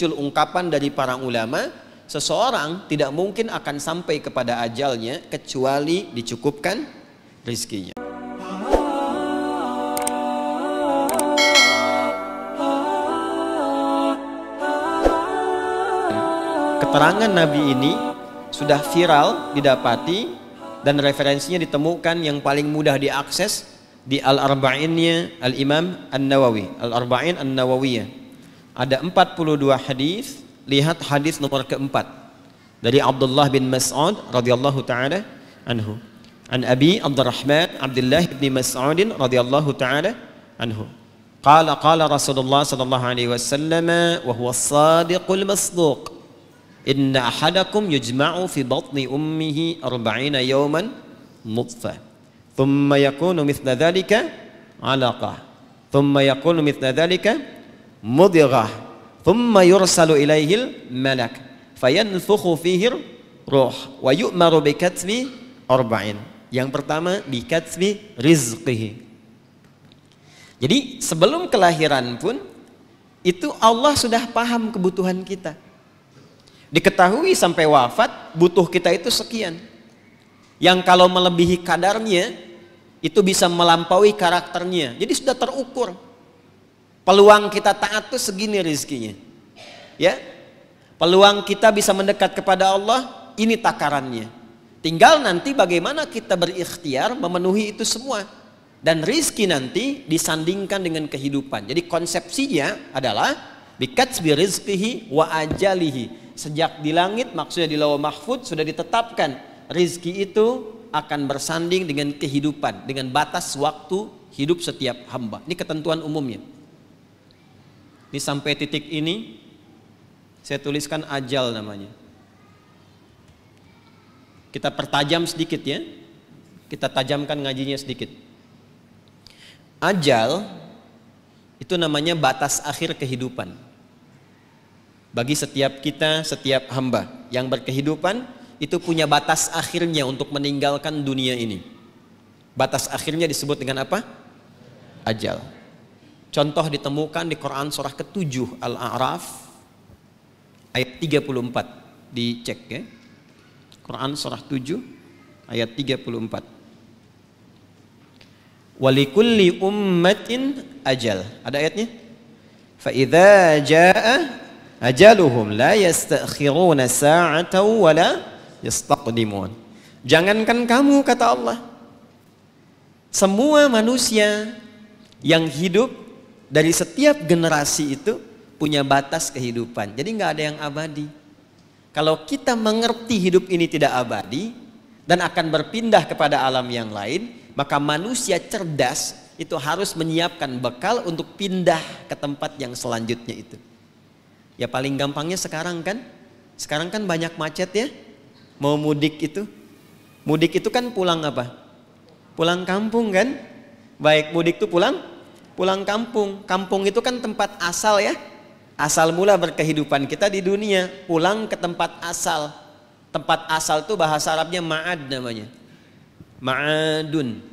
muncul ungkapan dari para ulama, seseorang tidak mungkin akan sampai kepada ajalnya kecuali dicukupkan rizkinya. Keterangan Nabi ini sudah viral didapati dan referensinya ditemukan yang paling mudah diakses di Al-Arba'innya Al-Imam An-Nawawi, Al-Arba'in An-Nawawiyah. ada 42 hadis. Lihat hadis nomor keempat dari Abdullah bin Mas'ud radhiyallahu taala anhu. An Abi Abdurrahman Abdullah bin Mas'ud radhiyallahu taala anhu. qala qala Rasulullah sallallahu alaihi wasallam wa huwa as-sadiqul masduq إن أحدكم يجمع في بطن أمه أربعين يوما نطفة ثم يكون مثل ذلك علقة ثم يكون مثل ذلك mudghah thumma yursalu ilaihil malak fayanfukhu fihi ruh wa yu'maru bikatmi arba'in yang pertama bikatmi rizqihi jadi sebelum kelahiran pun itu Allah sudah paham kebutuhan kita diketahui sampai wafat butuh kita itu sekian yang kalau melebihi kadarnya itu bisa melampaui karakternya jadi sudah terukur Peluang kita taat tuh segini rizkinya, Ya. Peluang kita bisa mendekat kepada Allah, ini takarannya. Tinggal nanti bagaimana kita berikhtiar memenuhi itu semua. Dan rizki nanti disandingkan dengan kehidupan. Jadi konsepsinya adalah bi rizkihi wa ajalihi. Sejak di langit maksudnya di lawa mahfud sudah ditetapkan rizki itu akan bersanding dengan kehidupan, dengan batas waktu hidup setiap hamba. Ini ketentuan umumnya. Ini sampai titik ini saya tuliskan ajal namanya. Kita pertajam sedikit ya. Kita tajamkan ngajinya sedikit. Ajal itu namanya batas akhir kehidupan. Bagi setiap kita, setiap hamba yang berkehidupan itu punya batas akhirnya untuk meninggalkan dunia ini. Batas akhirnya disebut dengan apa? Ajal. Contoh ditemukan di Quran surah ke-7 Al-A'raf ayat 34. Dicek ya. Quran surah 7 ayat 34. Walikulli ummatin ajal. Ada ayatnya? Fa idza jaa ajaluhum la yastakhiruna sa'atan wa la yastaqdimun. Jangankan kamu kata Allah. Semua manusia yang hidup dari setiap generasi itu punya batas kehidupan. Jadi nggak ada yang abadi. Kalau kita mengerti hidup ini tidak abadi dan akan berpindah kepada alam yang lain, maka manusia cerdas itu harus menyiapkan bekal untuk pindah ke tempat yang selanjutnya itu. Ya paling gampangnya sekarang kan, sekarang kan banyak macet ya, mau mudik itu. Mudik itu kan pulang apa? Pulang kampung kan? Baik mudik itu pulang pulang kampung. Kampung itu kan tempat asal ya. Asal mula berkehidupan kita di dunia, pulang ke tempat asal. Tempat asal itu bahasa Arabnya ma'ad namanya. Ma'adun.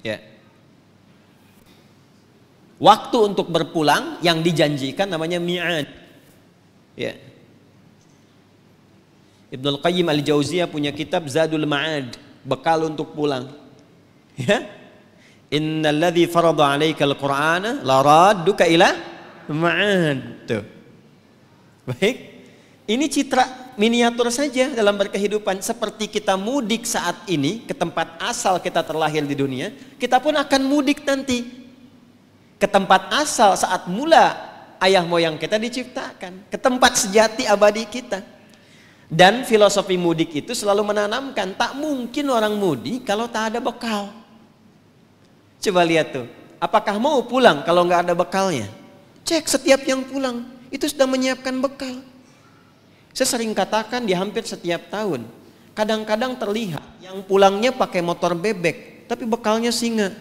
Ya. Waktu untuk berpulang yang dijanjikan namanya mi'ad. Ya. Ibnu Al-Qayyim Al-Jauziyah punya kitab Zadul Ma'ad, bekal untuk pulang. Ya innalladhi farada 'alaikal Qur'ana laradduka ila ma'ad. Tuh. Baik. Ini citra miniatur saja dalam berkehidupan seperti kita mudik saat ini ke tempat asal kita terlahir di dunia, kita pun akan mudik nanti ke tempat asal saat mula ayah moyang kita diciptakan, ke tempat sejati abadi kita. Dan filosofi mudik itu selalu menanamkan tak mungkin orang mudik kalau tak ada bekal. Coba lihat tuh, apakah mau pulang kalau nggak ada bekalnya? Cek setiap yang pulang, itu sudah menyiapkan bekal. Saya sering katakan di hampir setiap tahun, kadang-kadang terlihat yang pulangnya pakai motor bebek, tapi bekalnya singa.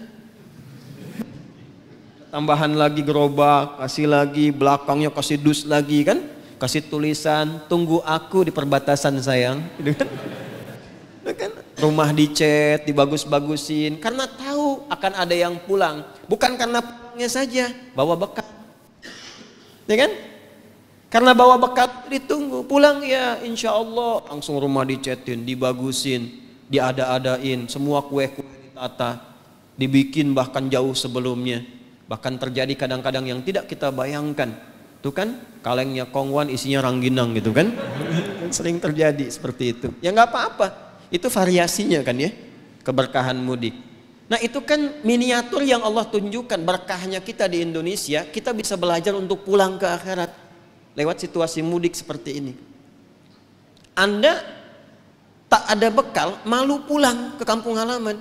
Tambahan lagi gerobak, kasih lagi belakangnya kasih dus lagi kan? Kasih tulisan, tunggu aku di perbatasan sayang. Gitu kan? Rumah dicet, dibagus-bagusin, karena akan ada yang pulang. Bukan karena pulangnya saja, bawa bekal. Ya kan? Karena bawa bekal ditunggu, pulang ya insya Allah. Langsung rumah dicetin, dibagusin, diada-adain, semua kue-kue ditata, dibikin bahkan jauh sebelumnya. Bahkan terjadi kadang-kadang yang tidak kita bayangkan itu kan kalengnya kongwan isinya rangginang gitu kan sering terjadi seperti itu ya nggak apa-apa itu variasinya kan ya keberkahan mudik Nah itu kan miniatur yang Allah tunjukkan berkahnya kita di Indonesia Kita bisa belajar untuk pulang ke akhirat Lewat situasi mudik seperti ini Anda tak ada bekal malu pulang ke kampung halaman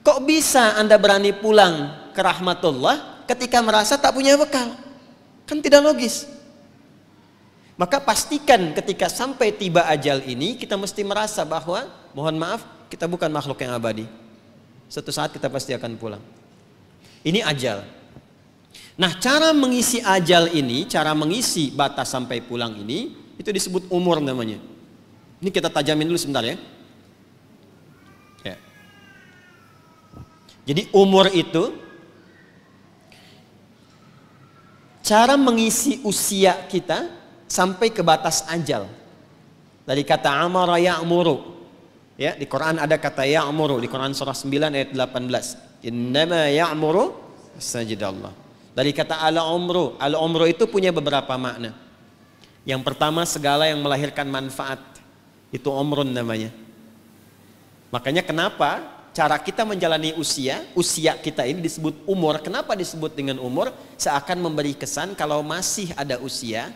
Kok bisa Anda berani pulang ke rahmatullah ketika merasa tak punya bekal Kan tidak logis Maka pastikan ketika sampai tiba ajal ini Kita mesti merasa bahwa mohon maaf kita bukan makhluk yang abadi Suatu saat kita pasti akan pulang. Ini ajal. Nah, cara mengisi ajal ini, cara mengisi batas sampai pulang ini, itu disebut umur namanya. Ini kita tajamin dulu sebentar ya. ya. Jadi umur itu cara mengisi usia kita sampai ke batas ajal. Dari kata amara ya'muru. Ya, di Quran ada kata ya'muru di Quran surah 9 ayat 18. Innama ya'muru sajidallah. Dari kata ala umru, ala umru itu punya beberapa makna. Yang pertama segala yang melahirkan manfaat itu umrun namanya. Makanya kenapa cara kita menjalani usia, usia kita ini disebut umur. Kenapa disebut dengan umur? Seakan memberi kesan kalau masih ada usia,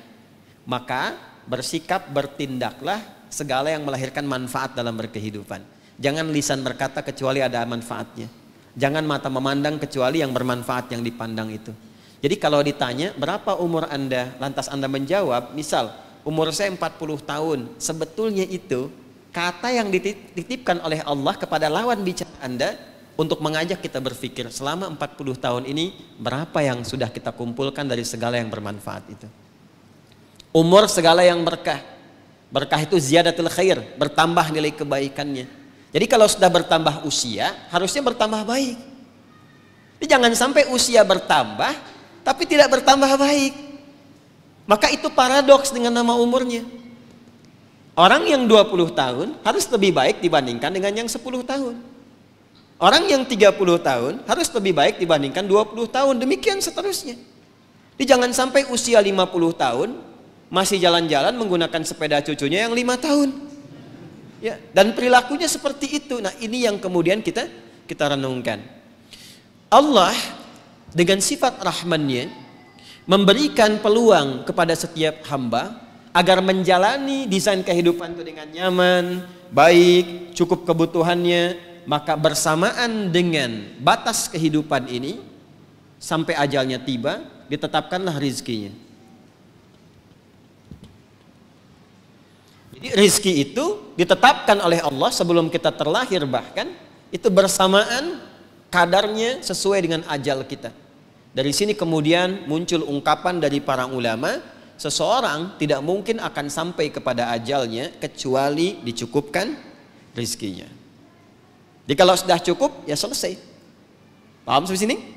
maka bersikap bertindaklah segala yang melahirkan manfaat dalam berkehidupan. Jangan lisan berkata kecuali ada manfaatnya. Jangan mata memandang kecuali yang bermanfaat yang dipandang itu. Jadi kalau ditanya berapa umur Anda, lantas Anda menjawab, misal umur saya 40 tahun, sebetulnya itu kata yang dititipkan oleh Allah kepada lawan bicara Anda untuk mengajak kita berpikir selama 40 tahun ini berapa yang sudah kita kumpulkan dari segala yang bermanfaat itu. Umur segala yang berkah, Berkah itu ziyadatul khair, bertambah nilai kebaikannya. Jadi kalau sudah bertambah usia, harusnya bertambah baik. Jadi jangan sampai usia bertambah, tapi tidak bertambah baik. Maka itu paradoks dengan nama umurnya. Orang yang 20 tahun harus lebih baik dibandingkan dengan yang 10 tahun. Orang yang 30 tahun harus lebih baik dibandingkan 20 tahun. Demikian seterusnya. Jadi jangan sampai usia 50 tahun masih jalan-jalan menggunakan sepeda cucunya yang lima tahun. Ya, dan perilakunya seperti itu. Nah, ini yang kemudian kita kita renungkan. Allah dengan sifat rahmannya memberikan peluang kepada setiap hamba agar menjalani desain kehidupan itu dengan nyaman, baik, cukup kebutuhannya, maka bersamaan dengan batas kehidupan ini sampai ajalnya tiba, ditetapkanlah rizkinya. rizki itu ditetapkan oleh Allah sebelum kita terlahir bahkan itu bersamaan kadarnya sesuai dengan ajal kita. Dari sini kemudian muncul ungkapan dari para ulama, seseorang tidak mungkin akan sampai kepada ajalnya kecuali dicukupkan rizkinya. Jadi kalau sudah cukup ya selesai. Paham sampai sini?